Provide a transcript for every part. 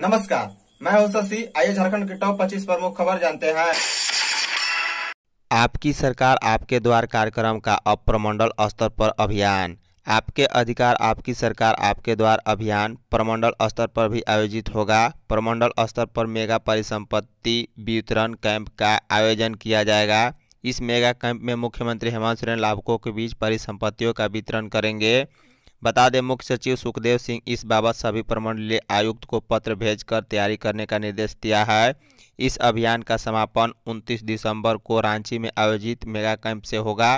नमस्कार मैं हूं शशि आइए झारखंड के टॉप 25 प्रमुख खबर जानते हैं आपकी सरकार आपके द्वार कार्यक्रम का अप्रमंडल स्तर पर अभियान आपके अधिकार आपकी सरकार आपके द्वार अभियान प्रमंडल स्तर पर भी आयोजित होगा प्रमंडल स्तर पर मेगा परिसंपत्ति वितरण कैंप का आयोजन किया जाएगा इस मेगा कैंप में मुख्यमंत्री हेमंत सोरेन लाभुकों के बीच परिसंपत्तियों का वितरण करेंगे बता दें मुख्य सचिव सुखदेव सिंह इस बाबत सभी प्रमंडलीय आयुक्त को पत्र भेजकर तैयारी करने का निर्देश दिया है इस अभियान का समापन 29 दिसंबर को रांची में आयोजित मेगा कैंप से होगा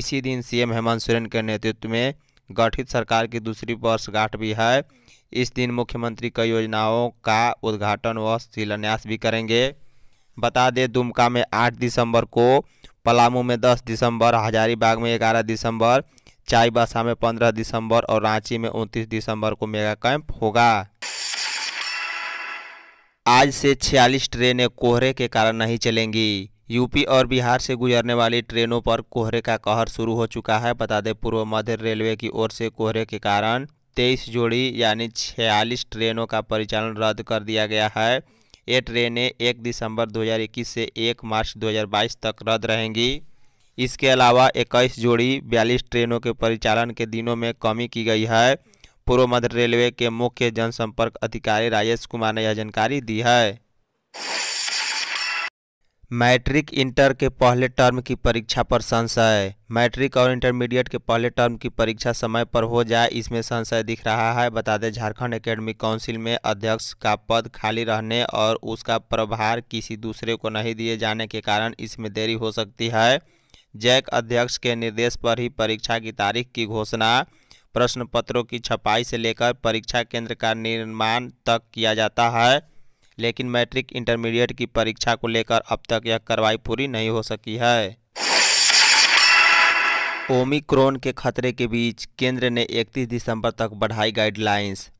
इसी दिन सीएम हेमंत सोरेन के नेतृत्व में गठित सरकार की दूसरी वर्षगांठ भी है इस दिन मुख्यमंत्री कई योजनाओं का उद्घाटन व शिलान्यास भी करेंगे बता दें दुमका में आठ दिसंबर को पलामू में दस दिसंबर हजारीबाग में ग्यारह दिसंबर चाईबासा में पंद्रह दिसंबर और रांची में उनतीस दिसंबर को मेगा कैंप होगा आज से 46 ट्रेनें कोहरे के कारण नहीं चलेंगी यूपी और बिहार से गुजरने वाली ट्रेनों पर कोहरे का कहर शुरू हो चुका है बता दें पूर्व मध्य रेलवे की ओर से कोहरे के कारण तेईस जोड़ी यानी छियालीस ट्रेनों का परिचालन रद्द कर दिया गया है ये ट्रेनें एक दिसंबर 2021 से 1 मार्च 2022 तक रद्द रहेंगी इसके अलावा 21 जोड़ी 42 ट्रेनों के परिचालन के दिनों में कमी की गई है पूर्व मध्य रेलवे के मुख्य जनसंपर्क अधिकारी राजेश कुमार ने यह जानकारी दी है मैट्रिक इंटर के पहले टर्म की परीक्षा पर संशय मैट्रिक और इंटरमीडिएट के पहले टर्म की परीक्षा समय पर हो जाए इसमें संशय दिख रहा है बता दें झारखंड एकेडमिक काउंसिल में अध्यक्ष का पद खाली रहने और उसका प्रभार किसी दूसरे को नहीं दिए जाने के कारण इसमें देरी हो सकती है जैक अध्यक्ष के निर्देश पर ही परीक्षा की तारीख की घोषणा प्रश्न पत्रों की छपाई से लेकर परीक्षा केंद्र का निर्माण तक किया जाता है लेकिन मैट्रिक इंटरमीडिएट की परीक्षा को लेकर अब तक यह कार्रवाई पूरी नहीं हो सकी है ओमिक्रोन के खतरे के बीच केंद्र ने 31 दिसंबर तक बढ़ाई गाइडलाइंस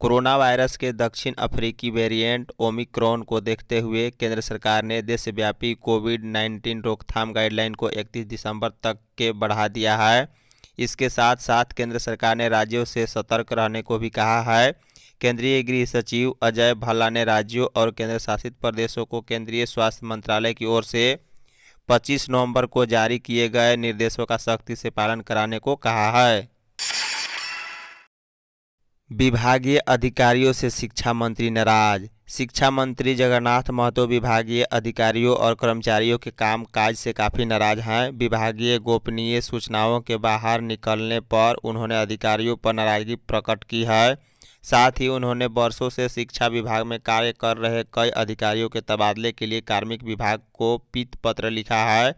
कोरोना वायरस के दक्षिण अफ्रीकी वेरिएंट ओमिक्रॉन को देखते हुए केंद्र सरकार ने देशव्यापी कोविड 19 रोकथाम गाइडलाइन को 31 दिसंबर तक के बढ़ा दिया है इसके साथ साथ केंद्र सरकार ने राज्यों से सतर्क रहने को भी कहा है केंद्रीय गृह सचिव अजय भल्ला ने राज्यों और केंद्र शासित प्रदेशों को केंद्रीय स्वास्थ्य मंत्रालय की ओर से 25 नवंबर को जारी किए गए निर्देशों का सख्ती से पालन कराने को कहा है विभागीय अधिकारियों से शिक्षा मंत्री नाराज शिक्षा मंत्री जगन्नाथ महतो विभागीय अधिकारियों और कर्मचारियों के काम काज से काफ़ी नाराज हैं विभागीय गोपनीय सूचनाओं के बाहर निकलने पर उन्होंने अधिकारियों पर नाराजगी प्रकट की है साथ ही उन्होंने वर्षों से शिक्षा विभाग में कार्य कर रहे कई अधिकारियों के तबादले के लिए कार्मिक विभाग को पीत पत्र लिखा है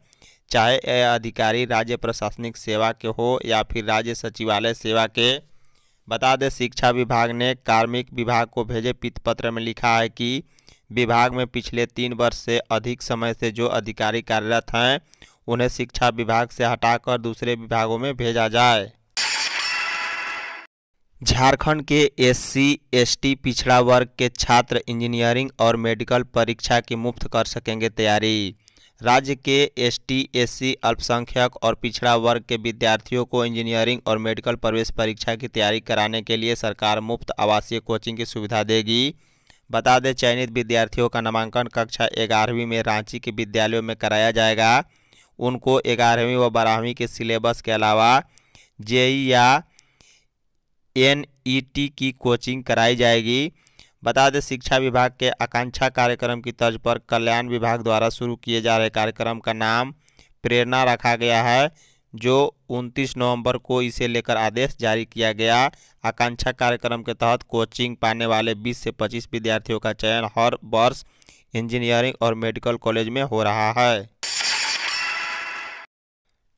चाहे यह अधिकारी राज्य प्रशासनिक सेवा के हो या फिर राज्य सचिवालय सेवा के बता दें शिक्षा विभाग ने कार्मिक विभाग को भेजे पत्र में लिखा है कि विभाग में पिछले तीन वर्ष से अधिक समय से जो अधिकारी कार्यरत हैं उन्हें शिक्षा विभाग से हटाकर दूसरे विभागों में भेजा जाए झारखंड के एससी एसटी पिछड़ा वर्ग के छात्र इंजीनियरिंग और मेडिकल परीक्षा की मुफ्त कर सकेंगे तैयारी राज्य के एसटी, एससी, अल्पसंख्यक और पिछड़ा वर्ग के विद्यार्थियों को इंजीनियरिंग और मेडिकल प्रवेश परीक्षा की तैयारी कराने के लिए सरकार मुफ्त आवासीय कोचिंग की सुविधा देगी बता दें चयनित विद्यार्थियों का नामांकन कक्षा ग्यारहवीं में रांची के विद्यालयों में कराया जाएगा उनको ग्यारहवीं व बारहवीं के सिलेबस के अलावा जेई या एन ई टी की कोचिंग कराई जाएगी बता दें शिक्षा विभाग के आकांक्षा कार्यक्रम की तर्ज पर कल्याण विभाग द्वारा शुरू किए जा रहे कार्यक्रम का नाम प्रेरणा रखा गया है जो 29 नवंबर को इसे लेकर आदेश जारी किया गया आकांक्षा कार्यक्रम के तहत कोचिंग पाने वाले 20 से 25 विद्यार्थियों का चयन हर वर्ष इंजीनियरिंग और मेडिकल कॉलेज में हो रहा है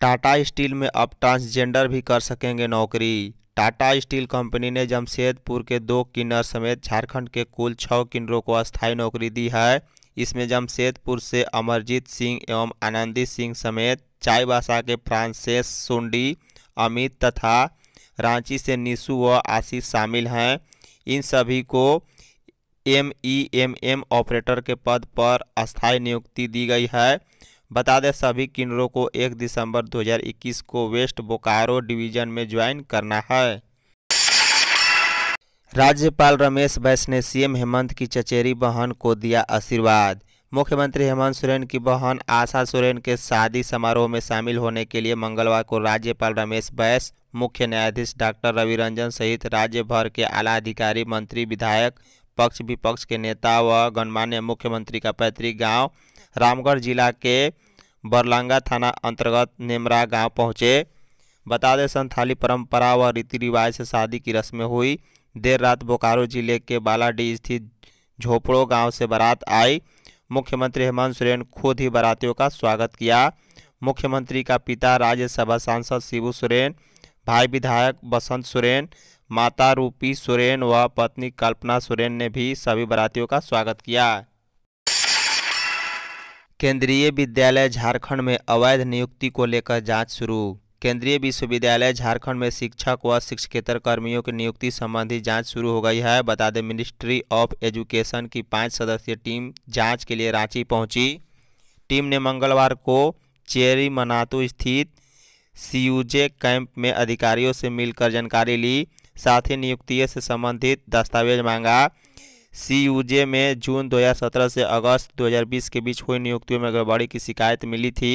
टाटा स्टील में अब ट्रांसजेंडर भी कर सकेंगे नौकरी टाटा स्टील कंपनी ने जमशेदपुर के दो किन्नर समेत झारखंड के कुल छः किन्नरों को अस्थायी नौकरी दी है इसमें जमशेदपुर से अमरजीत सिंह एवं आनंदी सिंह समेत चाईबासा के फ्रांसेस सोंडी अमित तथा रांची से निशु व आशीष शामिल हैं इन सभी को M E M M operator के पद पर स्थायी नियुक्ति दी गई है बता दें सभी किन्नरों को 1 दिसंबर 2021 को वेस्ट बोकारो डिवीजन में ज्वाइन करना है राज्यपाल रमेश बैस ने सीएम हेमंत की चचेरी बहन को दिया आशीर्वाद मुख्यमंत्री हेमंत सोरेन की बहन आशा सोरेन के शादी समारोह में शामिल होने के लिए मंगलवार को राज्यपाल रमेश बैस मुख्य न्यायाधीश डॉक्टर रवि रंजन सहित राज्य भर के आला अधिकारी मंत्री विधायक पक्ष विपक्ष के नेता व गणमान्य मुख्यमंत्री का पैतृक गांव रामगढ़ जिला के बरलांगा थाना अंतर्गत नेमरा गांव पहुंचे बता दें संथाली परंपरा व रीति रिवाज से शादी की रस्में हुई देर रात बोकारो जिले के बालाडीह स्थित झोपड़ो गांव से बारात आई मुख्यमंत्री हेमंत सोरेन खुद ही बारातियों का स्वागत किया मुख्यमंत्री का पिता राज्यसभा सांसद शिबू सोरेन भाई विधायक बसंत सोरेन माता रूपी सुरेन व पत्नी कल्पना सुरेन ने भी सभी बरातियों का स्वागत किया केंद्रीय विद्यालय झारखंड में अवैध नियुक्ति को लेकर जांच शुरू केंद्रीय विश्वविद्यालय झारखंड में शिक्षक व शिक्षकेतर कर्मियों की नियुक्ति संबंधी जांच शुरू हो गई है बता दें मिनिस्ट्री ऑफ एजुकेशन की पाँच सदस्यीय टीम जांच के लिए रांची पहुंची टीम ने मंगलवार को चेरी मनातू स्थित सीयूजे कैंप में अधिकारियों से मिलकर जानकारी ली साथ ही नियुक्ति से संबंधित दस्तावेज मांगा सी में जून 2017 से अगस्त 2020 के बीच हुई नियुक्तियों में गड़बड़ी की शिकायत मिली थी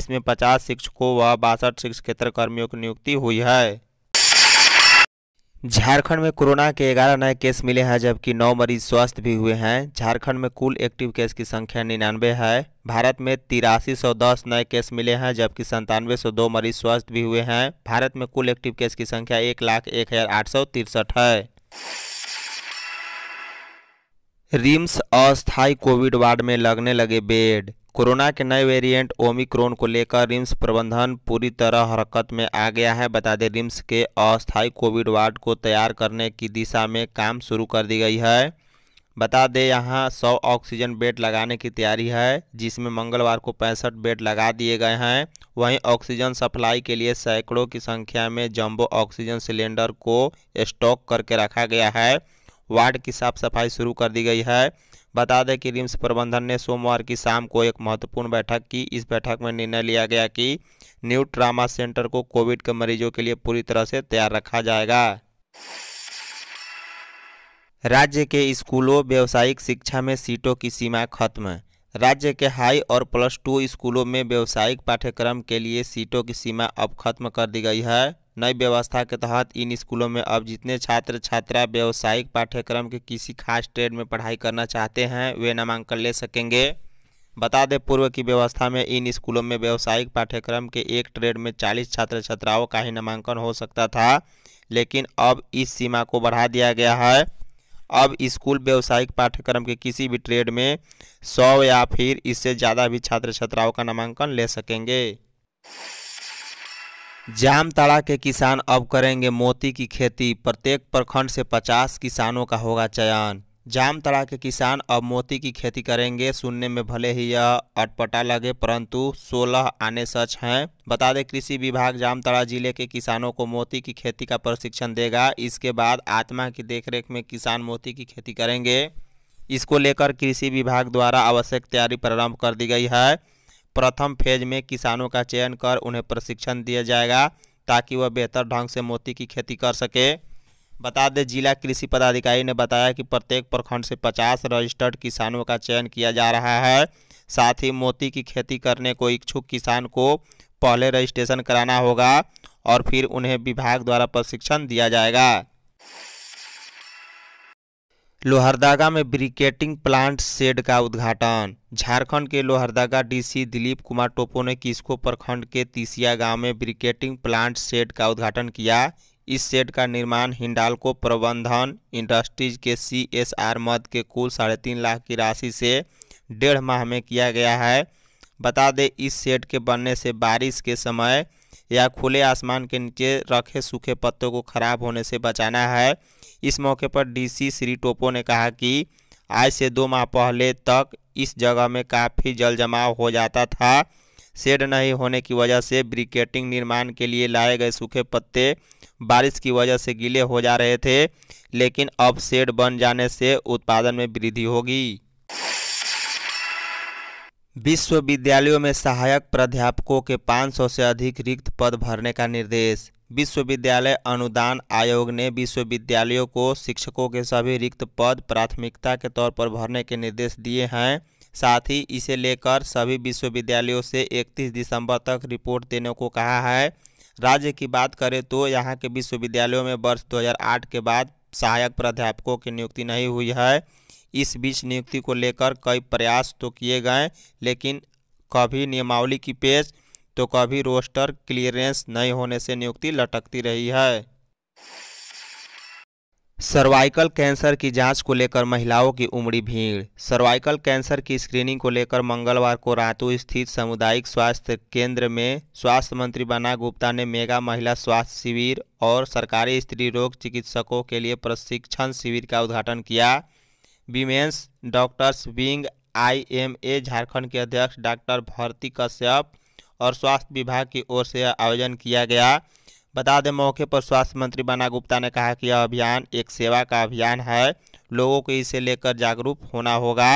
इसमें 50 शिक्षकों व बासठ शिक्षकेतर कर्मियों की नियुक्ति हुई है झारखंड में कोरोना के 11 नए केस मिले हैं जबकि 9 मरीज स्वस्थ भी हुए हैं झारखंड में कुल एक्टिव केस की संख्या निन्यानवे है भारत में तिरासी सौ दस नए केस मिले हैं जबकि संतानवे सौ दो मरीज स्वस्थ भी हुए हैं भारत में कुल एक्टिव केस की संख्या एक लाख एक हजार आठ सौ तिरसठ है रिम्स अस्थायी कोविड वार्ड में लगने लगे बेड कोरोना के नए वेरिएंट ओमिक्रोन को लेकर रिम्स प्रबंधन पूरी तरह हरकत में आ गया है बता दें रिम्स के अस्थायी कोविड वार्ड को तैयार करने की दिशा में काम शुरू कर दी गई है बता दें यहां 100 ऑक्सीजन बेड लगाने की तैयारी है जिसमें मंगलवार को पैंसठ बेड लगा दिए गए हैं वहीं ऑक्सीजन सप्लाई के लिए सैकड़ों की संख्या में जम्बो ऑक्सीजन सिलेंडर को स्टॉक करके रखा गया है वार्ड की साफ सफाई शुरू कर दी गई है बता दें कि रिम्स प्रबंधन ने सोमवार की शाम को एक महत्वपूर्ण बैठक की इस बैठक में निर्णय लिया गया कि न्यू ट्रामा सेंटर को कोविड के मरीजों के लिए पूरी तरह से तैयार रखा जाएगा राज्य के स्कूलों व्यावसायिक शिक्षा में सीटों की सीमा खत्म राज्य के हाई और प्लस टू स्कूलों में व्यावसायिक पाठ्यक्रम के लिए सीटों की सीमा अब खत्म कर दी गई है नई व्यवस्था के तहत इन स्कूलों में अब जितने छात्र छात्रा व्यावसायिक पाठ्यक्रम के किसी खास ट्रेड में पढ़ाई करना चाहते हैं वे नामांकन ले सकेंगे बता दें पूर्व की व्यवस्था में इन स्कूलों में व्यावसायिक पाठ्यक्रम के एक ट्रेड में 40 छात्र छात्राओं का ही नामांकन हो सकता था लेकिन अब इस सीमा को बढ़ा दिया गया है अब स्कूल व्यावसायिक पाठ्यक्रम के किसी भी ट्रेड में सौ या फिर इससे ज़्यादा भी छात्र छात्राओं का नामांकन ले सकेंगे जामताड़ा के किसान अब करेंगे मोती की खेती प्रत्येक प्रखंड से 50 किसानों का होगा चयन जामतड़ा के किसान अब मोती की खेती करेंगे सुनने में भले ही यह अटपटा लगे परंतु 16 आने सच हैं बता दें कृषि विभाग जामताड़ा जिले के किसानों को मोती की खेती का प्रशिक्षण देगा इसके बाद आत्मा की देखरेख में किसान मोती की खेती करेंगे इसको लेकर कृषि विभाग द्वारा आवश्यक तैयारी प्रारंभ कर दी गई है प्रथम फेज में किसानों का चयन कर उन्हें प्रशिक्षण दिया जाएगा ताकि वह बेहतर ढंग से मोती की खेती कर सके बता दें जिला कृषि पदाधिकारी ने बताया कि प्रत्येक प्रखंड से 50 रजिस्टर्ड किसानों का चयन किया जा रहा है साथ ही मोती की खेती करने को इच्छुक किसान को पहले रजिस्ट्रेशन कराना होगा और फिर उन्हें विभाग द्वारा प्रशिक्षण दिया जाएगा लोहरदागा में ब्रिकेटिंग प्लांट शेड का उद्घाटन झारखंड के लोहरदागा डीसी दिलीप कुमार टोपो ने किसको प्रखंड के तीसिया गांव में ब्रिकेटिंग प्लांट शेड का उद्घाटन किया इस शेड का निर्माण हिंडालको प्रबंधन इंडस्ट्रीज के सीएसआर मद के कुल साढ़े तीन लाख की राशि से डेढ़ माह में किया गया है बता दें इस शेड के बनने से बारिश के समय या खुले आसमान के नीचे रखे सूखे पत्तों को खराब होने से बचाना है इस मौके पर डीसी श्री टोपो ने कहा कि आज से दो माह पहले तक इस जगह में काफ़ी जल जमाव हो जाता था शेड नहीं होने की वजह से ब्रिकेटिंग निर्माण के लिए लाए गए सूखे पत्ते बारिश की वजह से गीले हो जा रहे थे लेकिन अब शेड बन जाने से उत्पादन में वृद्धि होगी विश्वविद्यालयों में सहायक प्राध्यापकों के 500 से अधिक रिक्त पद भरने का निर्देश विश्वविद्यालय अनुदान आयोग ने विश्वविद्यालयों को शिक्षकों के सभी रिक्त पद प्राथमिकता के तौर पर भरने के निर्देश दिए हैं साथ ही इसे लेकर सभी विश्वविद्यालयों से 31 दिसंबर तक रिपोर्ट देने को कहा है राज्य की बात करें तो यहाँ के विश्वविद्यालयों में वर्ष 2008 के बाद सहायक प्राध्यापकों की नियुक्ति नहीं हुई है इस बीच नियुक्ति को लेकर कई प्रयास तो किए गए लेकिन कभी नियमावली की पेश तो कभी रोस्टर क्लियरेंस नहीं होने से नियुक्ति लटकती रही है सर्वाइकल कैंसर की जांच को लेकर महिलाओं की उमड़ी भीड़ सर्वाइकल कैंसर की स्क्रीनिंग को लेकर मंगलवार को रातू स्थित सामुदायिक स्वास्थ्य केंद्र में स्वास्थ्य मंत्री बना गुप्ता ने मेगा महिला स्वास्थ्य शिविर और सरकारी स्त्री रोग चिकित्सकों के लिए प्रशिक्षण शिविर का उद्घाटन किया वीमेंस डॉक्टर्स विंग आई झारखंड के अध्यक्ष डॉक्टर भारती कश्यप और स्वास्थ्य विभाग की ओर से आयोजन किया गया बता दें मौके पर स्वास्थ्य मंत्री बना गुप्ता ने कहा कि यह अभियान एक सेवा का अभियान है लोगों को इसे लेकर जागरूक होना होगा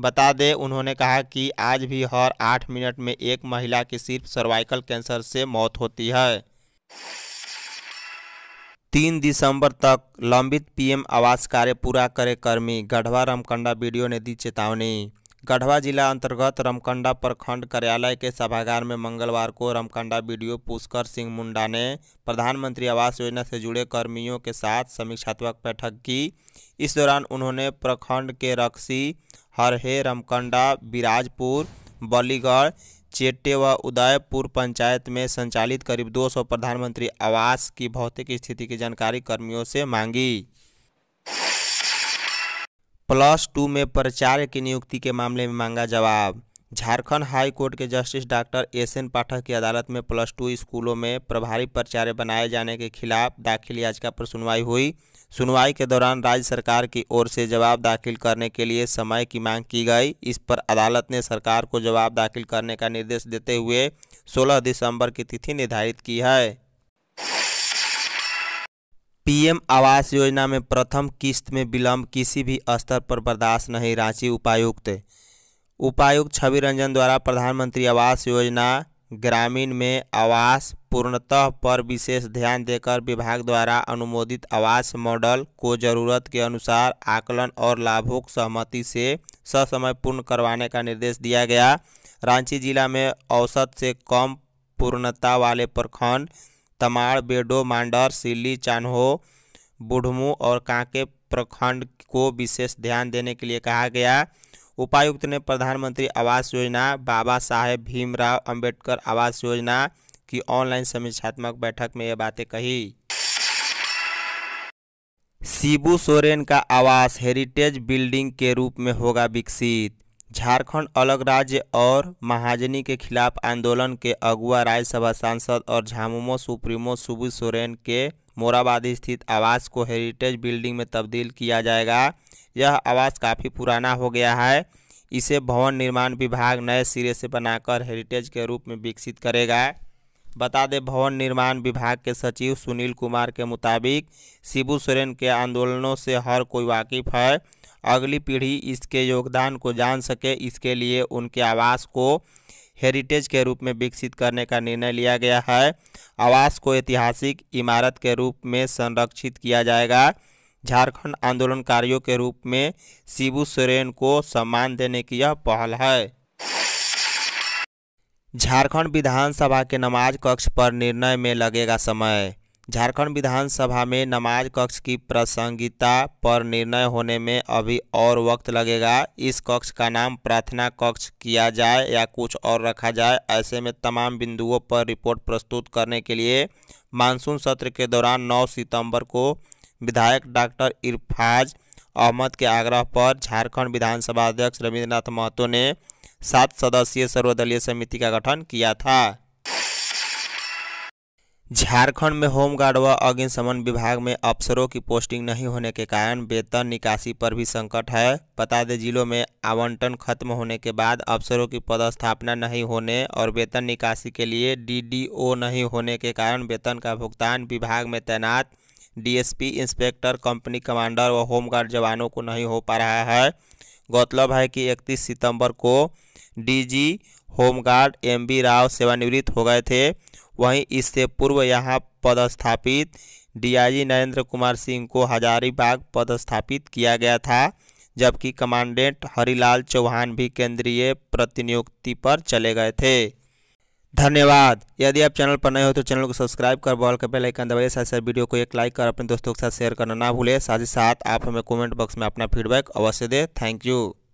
बता दें उन्होंने कहा कि आज भी हर आठ मिनट में एक महिला की सिर्फ सर्वाइकल कैंसर से मौत होती है तीन दिसंबर तक लंबित पीएम आवास कार्य पूरा करे कर्मी गढ़वा रामकंडा वीडियो ने दी चेतावनी गढ़वा जिला अंतर्गत रमकंडा प्रखंड कार्यालय के सभागार में मंगलवार को रमकंडा बीडीओ पुष्कर सिंह मुंडा ने प्रधानमंत्री आवास योजना से जुड़े कर्मियों के साथ समीक्षात्मक बैठक की इस दौरान उन्होंने प्रखंड के रक्सी हरहे रमकंडा बिराजपुर बलीगढ़ चेट्टे व उदयपुर पंचायत में संचालित करीब 200 प्रधानमंत्री आवास की भौतिक स्थिति की जानकारी कर्मियों से मांगी प्लस टू में प्राचार्य की नियुक्ति के मामले में मांगा जवाब झारखंड हाई कोर्ट के justice doctor S N Pathak की अदालत में प्लस टू स्कूलों में प्रभारी प्राचार्य बनाए जाने के खिलाफ दाखिल याचिका पर सुनवाई हुई सुनवाई के दौरान राज्य सरकार की ओर से जवाब दाखिल करने के लिए समय की मांग की गई इस पर अदालत ने सरकार को जवाब दाखिल करने का निर्देश देते हुए 16 दिसंबर की तिथि निर्धारित की है पीएम आवास योजना में प्रथम किस्त में विलंब किसी भी स्तर पर बर्दाश्त नहीं रांची उपायुक्त उपायुक्त छवि रंजन द्वारा प्रधानमंत्री आवास योजना ग्रामीण में आवास पूर्णतः पर विशेष ध्यान देकर विभाग द्वारा अनुमोदित आवास मॉडल को जरूरत के अनुसार आकलन और लाभोक सहमति से ससमय पूर्ण करवाने का निर्देश दिया गया रांची जिला में औसत से कम पूर्णता वाले प्रखंड तमाड़ बेडो मांडर सिली चान्हो बुढ़मू और कांके प्रखंड को विशेष ध्यान देने के लिए कहा गया उपायुक्त ने प्रधानमंत्री आवास योजना बाबा साहेब भीमराव अंबेडकर आवास योजना की ऑनलाइन समीक्षात्मक बैठक में ये बातें कही शिबू सोरेन का आवास हेरिटेज बिल्डिंग के रूप में होगा विकसित झारखंड अलग राज्य और महाजनी के खिलाफ आंदोलन के अगुआ राज्यसभा सांसद और झामुमो सुप्रीमो सुबू सोरेन के मोराबादी स्थित आवास को हेरिटेज बिल्डिंग में तब्दील किया जाएगा यह आवास काफ़ी पुराना हो गया है इसे भवन निर्माण विभाग नए सिरे से बनाकर हेरिटेज के रूप में विकसित करेगा बता दें भवन निर्माण विभाग के सचिव सुनील कुमार के मुताबिक शिबू सोरेन के आंदोलनों से हर कोई वाकिफ है अगली पीढ़ी इसके योगदान को जान सके इसके लिए उनके आवास को हेरिटेज के रूप में विकसित करने का निर्णय लिया गया है आवास को ऐतिहासिक इमारत के रूप में संरक्षित किया जाएगा झारखंड आंदोलनकारियों के रूप में शिबू सोरेन को सम्मान देने की यह पहल है झारखंड विधानसभा के नमाज कक्ष पर निर्णय में लगेगा समय झारखंड विधानसभा में नमाज कक्ष की प्रासंगिकता पर निर्णय होने में अभी और वक्त लगेगा इस कक्ष का नाम प्रार्थना कक्ष किया जाए या कुछ और रखा जाए ऐसे में तमाम बिंदुओं पर रिपोर्ट प्रस्तुत करने के लिए मानसून सत्र के दौरान 9 सितंबर को विधायक डॉक्टर इरफाज अहमद के आग्रह पर झारखंड विधानसभा अध्यक्ष रविन्द्रनाथ महतो ने सात सदस्यीय सर्वदलीय समिति का गठन किया था झारखंड में होमगार्ड व अग्निशमन विभाग में अफसरों की पोस्टिंग नहीं होने के कारण वेतन निकासी पर भी संकट है बता दें जिलों में आवंटन खत्म होने के बाद अफसरों की पदस्थापना नहीं होने और वेतन निकासी के लिए डीडीओ नहीं होने के कारण वेतन का भुगतान विभाग में तैनात डीएसपी इंस्पेक्टर कंपनी कमांडर व होमगार्ड जवानों को नहीं हो पा रहा है गौरतलब है कि इकतीस सितम्बर को डी होमगार्ड एम राव सेवानिवृत्त हो गए थे वहीं इससे पूर्व यहाँ पदस्थापित डीआईजी नरेंद्र कुमार सिंह को हजारीबाग पदस्थापित किया गया था जबकि कमांडेंट हरिलाल चौहान भी केंद्रीय प्रतिनियुक्ति पर चले गए थे धन्यवाद यदि आप चैनल पर नए हो तो चैनल को सब्सक्राइब कर बॉल के बेलाइकन आइकन दबाइए साथ साथ वीडियो को एक लाइक कर अपने दोस्तों के साथ शेयर करना ना भूलें साथ ही साथ आप हमें कमेंट बॉक्स में अपना फीडबैक अवश्य दें थैंक यू